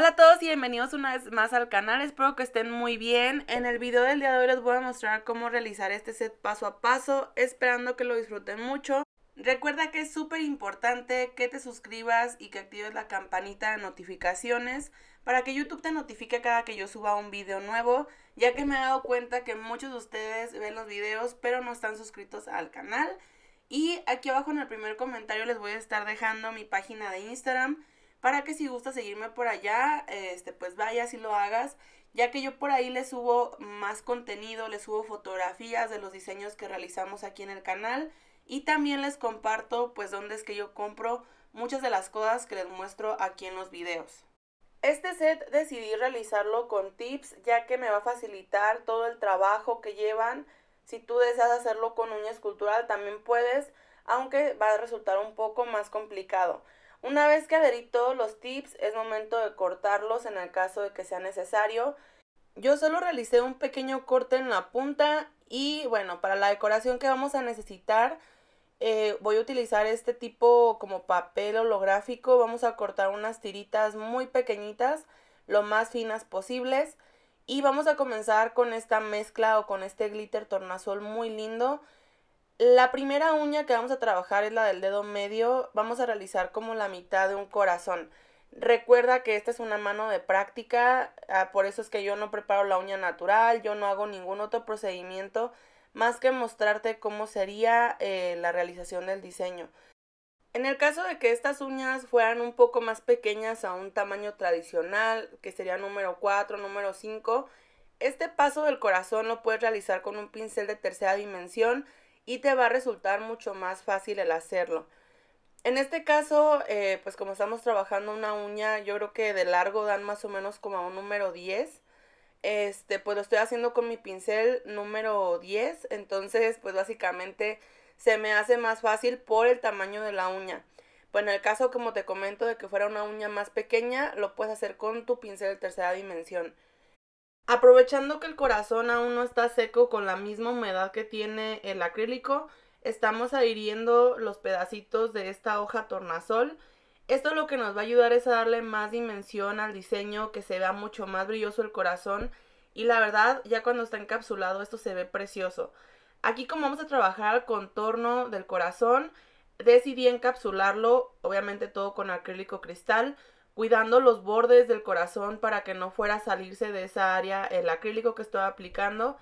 Hola a todos y bienvenidos una vez más al canal, espero que estén muy bien. En el video del día de hoy les voy a mostrar cómo realizar este set paso a paso, esperando que lo disfruten mucho. Recuerda que es súper importante que te suscribas y que actives la campanita de notificaciones para que YouTube te notifique cada que yo suba un video nuevo, ya que me he dado cuenta que muchos de ustedes ven los videos pero no están suscritos al canal. Y aquí abajo en el primer comentario les voy a estar dejando mi página de Instagram para que si gusta seguirme por allá, este, pues vayas y lo hagas, ya que yo por ahí les subo más contenido, les subo fotografías de los diseños que realizamos aquí en el canal y también les comparto pues dónde es que yo compro muchas de las cosas que les muestro aquí en los videos. Este set decidí realizarlo con tips ya que me va a facilitar todo el trabajo que llevan. Si tú deseas hacerlo con uña escultural también puedes, aunque va a resultar un poco más complicado. Una vez que adherí todos los tips, es momento de cortarlos en el caso de que sea necesario. Yo solo realicé un pequeño corte en la punta y bueno, para la decoración que vamos a necesitar, eh, voy a utilizar este tipo como papel holográfico. Vamos a cortar unas tiritas muy pequeñitas, lo más finas posibles. Y vamos a comenzar con esta mezcla o con este glitter tornasol muy lindo. La primera uña que vamos a trabajar es la del dedo medio. Vamos a realizar como la mitad de un corazón. Recuerda que esta es una mano de práctica, ah, por eso es que yo no preparo la uña natural, yo no hago ningún otro procedimiento más que mostrarte cómo sería eh, la realización del diseño. En el caso de que estas uñas fueran un poco más pequeñas a un tamaño tradicional, que sería número 4, número 5, este paso del corazón lo puedes realizar con un pincel de tercera dimensión y te va a resultar mucho más fácil el hacerlo. En este caso, eh, pues como estamos trabajando una uña, yo creo que de largo dan más o menos como a un número 10. Este, pues lo estoy haciendo con mi pincel número 10, entonces pues básicamente se me hace más fácil por el tamaño de la uña. Pues en el caso como te comento de que fuera una uña más pequeña, lo puedes hacer con tu pincel de tercera dimensión. Aprovechando que el corazón aún no está seco con la misma humedad que tiene el acrílico, estamos adhiriendo los pedacitos de esta hoja tornasol. Esto lo que nos va a ayudar es a darle más dimensión al diseño, que se vea mucho más brilloso el corazón y la verdad ya cuando está encapsulado esto se ve precioso. Aquí como vamos a trabajar el contorno del corazón, decidí encapsularlo, obviamente todo con acrílico cristal, cuidando los bordes del corazón para que no fuera a salirse de esa área el acrílico que estoy aplicando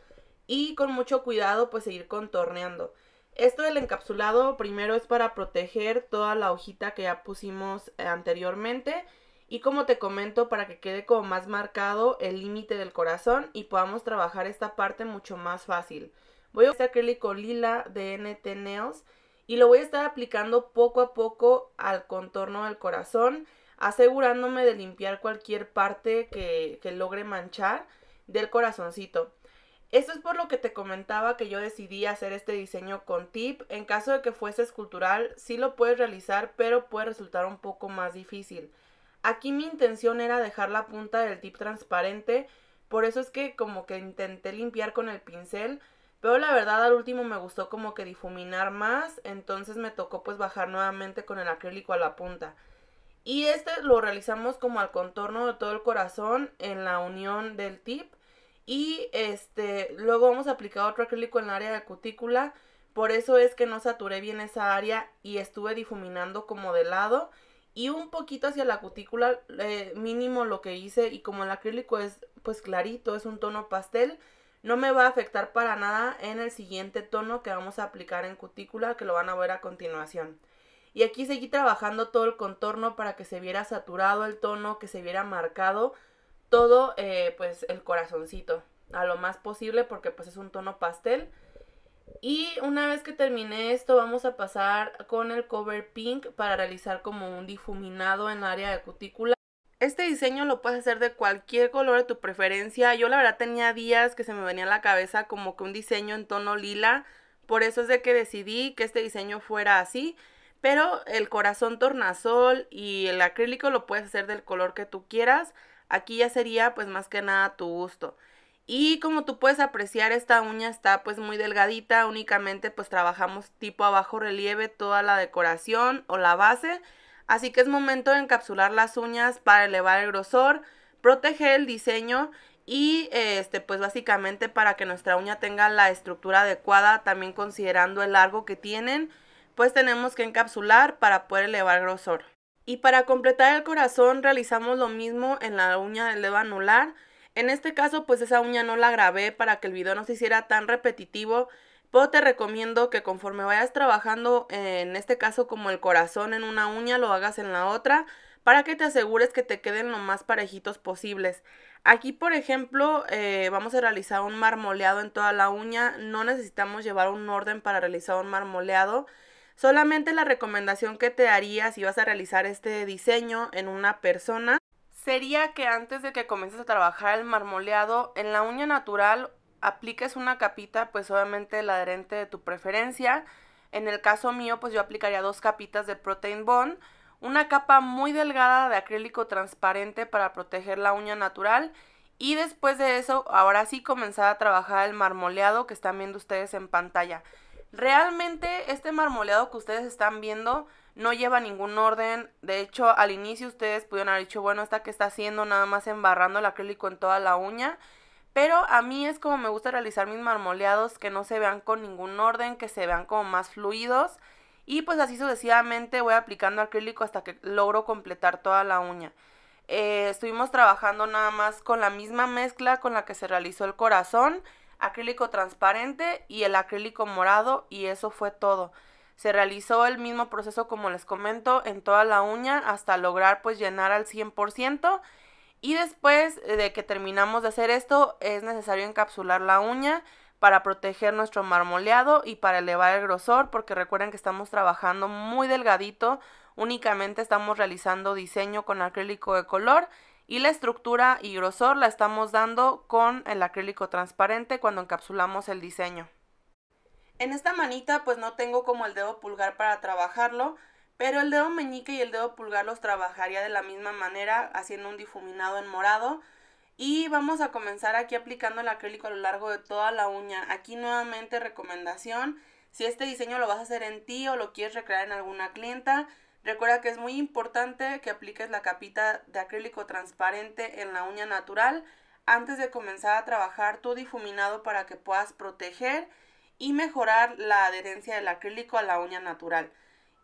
y con mucho cuidado pues seguir contorneando. Esto del encapsulado primero es para proteger toda la hojita que ya pusimos eh, anteriormente y como te comento para que quede como más marcado el límite del corazón y podamos trabajar esta parte mucho más fácil. Voy a usar acrílico lila de NT Nails y lo voy a estar aplicando poco a poco al contorno del corazón asegurándome de limpiar cualquier parte que, logre manchar del corazoncito. Eso es por lo que te comentaba que yo decidí hacer este diseño con tip. En caso de que fuese escultural, sí lo puedes realizar, pero puede resultar un poco más difícil. Aquí mi intención era dejar la punta del tip transparente, por eso es que como que intenté limpiar con el pincel, pero la verdad al último me gustó como que difuminar más, entonces me tocó pues bajar nuevamente con el acrílico a la punta. Y este lo realizamos como al contorno de todo el corazón en la unión del tip. Y este, luego vamos a aplicar otro acrílico en el área de cutícula. Por eso es que no saturé bien esa área y estuve difuminando como de lado. Y un poquito hacia la cutícula eh, mínimo lo que hice. Y como el acrílico es pues clarito, es un tono pastel. No me va a afectar para nada en el siguiente tono que vamos a aplicar en cutícula que lo van a ver a continuación. Y aquí seguí trabajando todo el contorno para que se viera saturado el tono, que se viera marcado todo eh, pues el corazoncito a lo más posible porque pues es un tono pastel. Y una vez que terminé esto vamos a pasar con el cover pink para realizar como un difuminado en el área de cutícula. Este diseño lo puedes hacer de cualquier color de tu preferencia. Yo la verdad tenía días que se me venía a la cabeza como que un diseño en tono lila. Por eso es de que decidí que este diseño fuera así. Pero el corazón tornasol y el acrílico lo puedes hacer del color que tú quieras. Aquí ya sería pues más que nada tu gusto. Y como tú puedes apreciar, esta uña está pues muy delgadita, únicamente pues trabajamos tipo a bajo relieve toda la decoración o la base. Así que es momento de encapsular las uñas para elevar el grosor, proteger el diseño y este pues básicamente para que nuestra uña tenga la estructura adecuada, también considerando el largo que tienen pues tenemos que encapsular para poder elevar grosor. Y para completar el corazón realizamos lo mismo en la uña del dedo anular. En este caso pues esa uña no la grabé para que el video no se hiciera tan repetitivo, pero te recomiendo que conforme vayas trabajando eh, en este caso como el corazón en una uña lo hagas en la otra para que te asegures que te queden lo más parejitos posibles. Aquí, por ejemplo, eh, vamos a realizar un marmoleado en toda la uña. No necesitamos llevar un orden para realizar un marmoleado. Solamente la recomendación que te haría si vas a realizar este diseño en una persona sería que antes de que comiences a trabajar el marmoleado en la uña natural apliques una capita, pues obviamente el adherente de tu preferencia. En el caso mío, pues yo aplicaría dos capitas de Protein Bond, una capa muy delgada de acrílico transparente para proteger la uña natural y después de eso, ahora sí comenzar a trabajar el marmoleado que están viendo ustedes en pantalla. Realmente este marmoleado que ustedes están viendo no lleva ningún orden. De hecho, al inicio ustedes pudieron haber dicho, bueno, esta que está haciendo nada más embarrando el acrílico en toda la uña. Pero a mí es como me gusta realizar mis marmoleados, que no se vean con ningún orden, que se vean como más fluidos. Y pues así sucesivamente voy aplicando acrílico hasta que logro completar toda la uña. Eh, estuvimos trabajando nada más con la misma mezcla con la que se realizó el corazón acrílico transparente y el acrílico morado y eso fue todo. Se realizó el mismo proceso como les comento en toda la uña hasta lograr pues llenar al 100% y después de que terminamos de hacer esto es necesario encapsular la uña para proteger nuestro marmoleado y para elevar el grosor porque recuerden que estamos trabajando muy delgadito, únicamente estamos realizando diseño con acrílico de color y la estructura y grosor la estamos dando con el acrílico transparente cuando encapsulamos el diseño. En esta manita pues no tengo como el dedo pulgar para trabajarlo, pero el dedo meñique y el dedo pulgar los trabajaría de la misma manera haciendo un difuminado en morado. Y vamos a comenzar aquí aplicando el acrílico a lo largo de toda la uña. Aquí nuevamente recomendación, si este diseño lo vas a hacer en ti o lo quieres recrear en alguna clienta, Recuerda que es muy importante que apliques la capita de acrílico transparente en la uña natural antes de comenzar a trabajar tu difuminado para que puedas proteger y mejorar la adherencia del acrílico a la uña natural.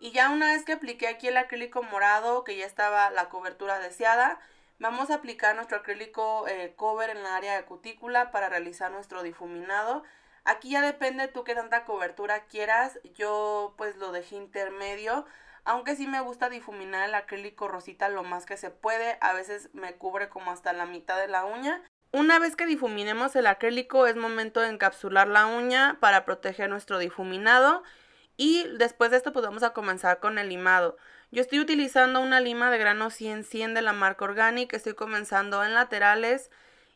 Y ya una vez que apliqué aquí el acrílico morado, que ya estaba la cobertura deseada, vamos a aplicar nuestro acrílico eh, cover en la área de cutícula para realizar nuestro difuminado. Aquí ya depende tú qué tanta cobertura quieras, yo pues lo dejé intermedio aunque sí me gusta difuminar el acrílico rosita lo más que se puede, a veces me cubre como hasta la mitad de la uña. Una vez que difuminemos el acrílico es momento de encapsular la uña para proteger nuestro difuminado y después de esto podemos pues, a comenzar con el limado. Yo estoy utilizando una lima de grano 100-100 de la marca Organic, estoy comenzando en laterales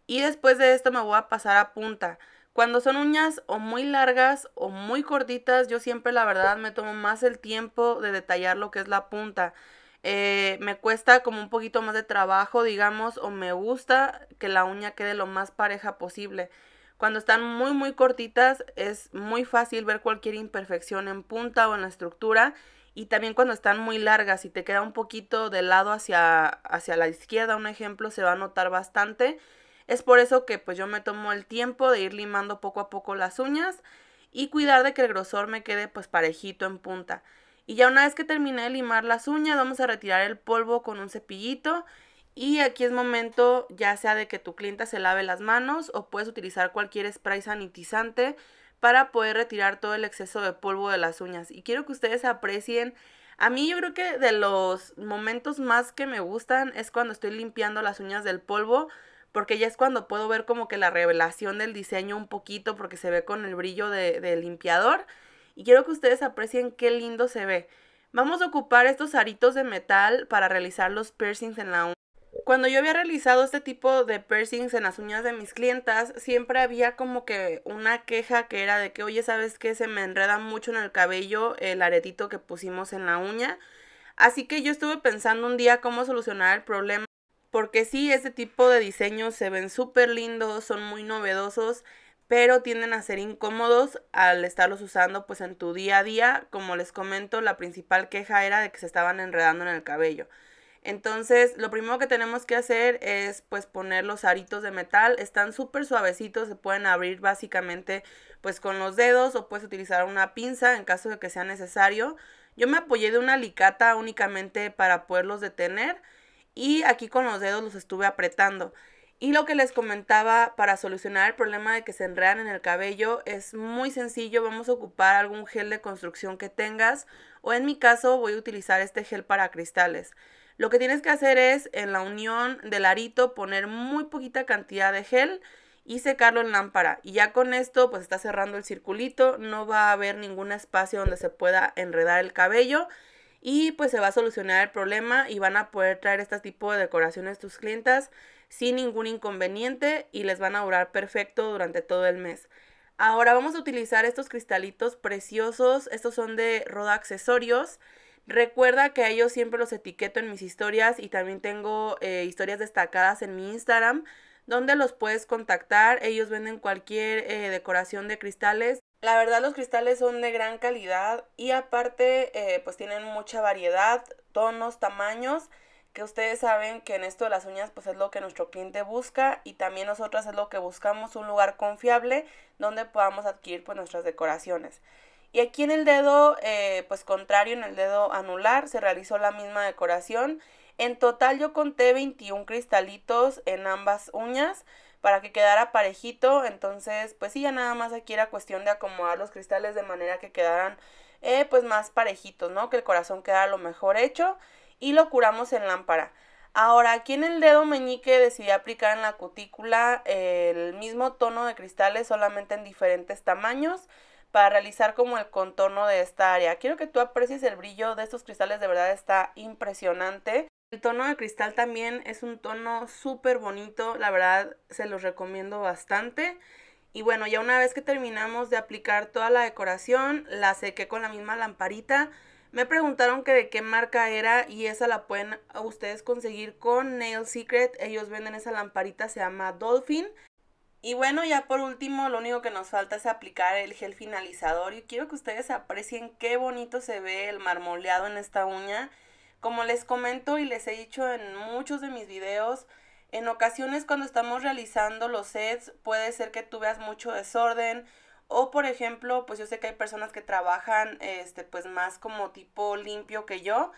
y después de esto me voy a pasar a punta. Cuando son uñas o muy largas o muy cortitas, yo siempre la verdad me tomo más el tiempo de detallar lo que es la punta. Eh, me cuesta como un poquito más de trabajo, digamos, o me gusta que la uña quede lo más pareja posible. Cuando están muy muy cortitas es muy fácil ver cualquier imperfección en punta o en la estructura y también cuando están muy largas, y te queda un poquito de lado hacia, hacia la izquierda, un ejemplo, se va a notar bastante es por eso que pues yo me tomo el tiempo de ir limando poco a poco las uñas y cuidar de que el grosor me quede pues parejito en punta. Y ya una vez que terminé de limar las uñas, vamos a retirar el polvo con un cepillito. Y aquí es momento ya sea de que tu clienta se lave las manos o puedes utilizar cualquier spray sanitizante para poder retirar todo el exceso de polvo de las uñas. Y quiero que ustedes aprecien. A mí yo creo que de los momentos más que me gustan es cuando estoy limpiando las uñas del polvo porque ya es cuando puedo ver como que la revelación del diseño un poquito porque se ve con el brillo del limpiador y quiero que ustedes aprecien qué lindo se ve. Vamos a ocupar estos aritos de metal para realizar los piercings en la uña. Cuando yo había realizado este tipo de piercings en las uñas de mis clientas, siempre había como que una queja que era de que, oye, ¿sabes qué? Se me enreda mucho en el cabello el aretito que pusimos en la uña. Así que yo estuve pensando un día cómo solucionar el problema porque sí, este tipo de diseños se ven súper lindos, son muy novedosos, pero tienden a ser incómodos al estarlos usando pues en tu día a día. Como les comento, la principal queja era de que se estaban enredando en el cabello. Entonces, lo primero que tenemos que hacer es pues poner los aritos de metal. Están súper suavecitos, se pueden abrir básicamente pues con los dedos o puedes utilizar una pinza en caso de que sea necesario. Yo me apoyé de una alicata únicamente para poderlos detener y aquí con los dedos los estuve apretando. Y lo que les comentaba para solucionar el problema de que se enredan en el cabello es muy sencillo, vamos a ocupar algún gel de construcción que tengas o en mi caso voy a utilizar este gel para cristales. Lo que tienes que hacer es en la unión del arito poner muy poquita cantidad de gel y secarlo en lámpara y ya con esto pues está cerrando el circulito, no va a haber ningún espacio donde se pueda enredar el cabello y pues se va a solucionar el problema y van a poder traer este tipo de decoraciones tus clientas sin ningún inconveniente y les van a durar perfecto durante todo el mes. Ahora vamos a utilizar estos cristalitos preciosos, estos son de Roda Accesorios. Recuerda que a ellos siempre los etiqueto en mis historias y también tengo eh, historias destacadas en mi Instagram donde los puedes contactar. Ellos venden cualquier eh, decoración de cristales la verdad los cristales son de gran calidad y aparte eh, pues tienen mucha variedad, tonos, tamaños, que ustedes saben que en esto de las uñas pues es lo que nuestro cliente busca y también nosotras es lo que buscamos, un lugar confiable donde podamos adquirir pues nuestras decoraciones. Y aquí en el dedo eh, pues contrario, en el dedo anular, se realizó la misma decoración. En total yo conté 21 cristalitos en ambas uñas para que quedara parejito. Entonces, pues sí, ya nada más aquí era cuestión de acomodar los cristales de manera que quedaran eh, pues más parejitos, ¿no? Que el corazón quedara lo mejor hecho y lo curamos en lámpara. Ahora, aquí en el dedo meñique decidí aplicar en la cutícula eh, el mismo tono de cristales, solamente en diferentes tamaños, para realizar como el contorno de esta área. Quiero que tú aprecies el brillo de estos cristales, de verdad está impresionante. El tono de cristal también es un tono súper bonito, la verdad se los recomiendo bastante. Y bueno, ya una vez que terminamos de aplicar toda la decoración, la sequé con la misma lamparita. Me preguntaron que de qué marca era y esa la pueden ah, ustedes conseguir con Nail Secret. Ellos venden esa lamparita, se llama Dolphin. Y bueno, ya por último, lo único que nos falta es aplicar el gel finalizador. Y quiero que ustedes aprecien qué bonito se ve el marmoleado en esta uña. Como les comento y les he dicho en muchos de mis videos, en ocasiones cuando estamos realizando los sets puede ser que tú veas mucho desorden o por ejemplo, pues yo sé que hay personas que trabajan este pues más como tipo limpio que yo,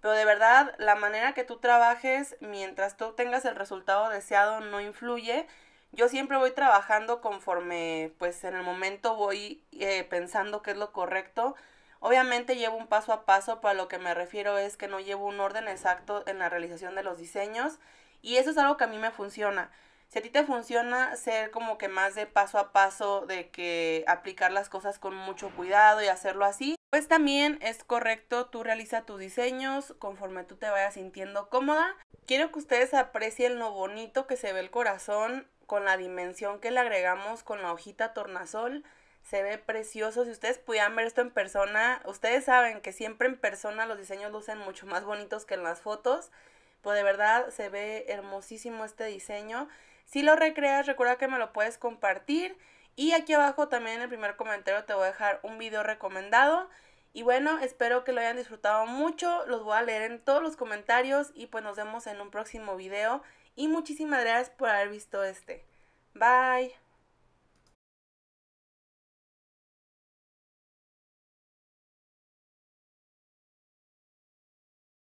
pero de verdad la manera que tú trabajes mientras tú tengas el resultado deseado no influye. Yo siempre voy trabajando conforme pues en el momento voy eh, pensando qué es lo correcto Obviamente llevo un paso a paso, pero lo que me refiero es que no llevo un orden exacto en la realización de los diseños y eso es algo que a mí me funciona. Si a ti te funciona ser como que más de paso a paso, de que aplicar las cosas con mucho cuidado y hacerlo así, pues también es correcto, tú realiza tus diseños conforme tú te vayas sintiendo cómoda. Quiero que ustedes aprecien lo bonito que se ve el corazón con la dimensión que le agregamos con la hojita tornasol se ve precioso. Si ustedes pudieran ver esto en persona, ustedes saben que siempre en persona los diseños lucen mucho más bonitos que en las fotos. Pues de verdad se ve hermosísimo este diseño. Si lo recreas, recuerda que me lo puedes compartir. Y aquí abajo también en el primer comentario te voy a dejar un video recomendado. Y bueno, espero que lo hayan disfrutado mucho. Los voy a leer en todos los comentarios y pues nos vemos en un próximo video. Y muchísimas gracias por haber visto este. Bye.